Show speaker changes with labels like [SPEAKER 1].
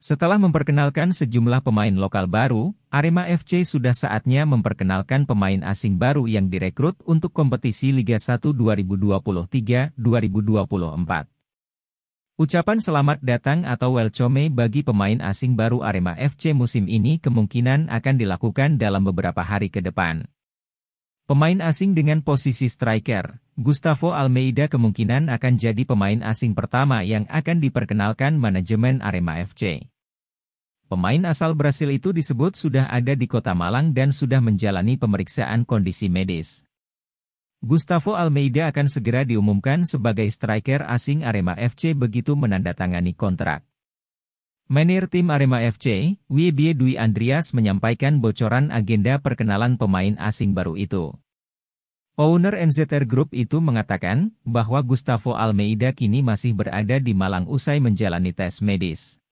[SPEAKER 1] Setelah memperkenalkan sejumlah pemain lokal baru, Arema FC sudah saatnya memperkenalkan pemain asing baru yang direkrut untuk kompetisi Liga 1 2023-2024. Ucapan selamat datang atau welcome bagi pemain asing baru Arema FC musim ini kemungkinan akan dilakukan dalam beberapa hari ke depan. Pemain asing dengan posisi striker, Gustavo Almeida kemungkinan akan jadi pemain asing pertama yang akan diperkenalkan manajemen Arema FC. Pemain asal Brasil itu disebut sudah ada di kota Malang dan sudah menjalani pemeriksaan kondisi medis. Gustavo Almeida akan segera diumumkan sebagai striker asing Arema FC begitu menandatangani kontrak. Menir tim Arema FC, Wibie Dwi Andreas menyampaikan bocoran agenda perkenalan pemain asing baru itu. Owner NZR Group itu mengatakan bahwa Gustavo Almeida kini masih berada di Malang usai menjalani tes medis.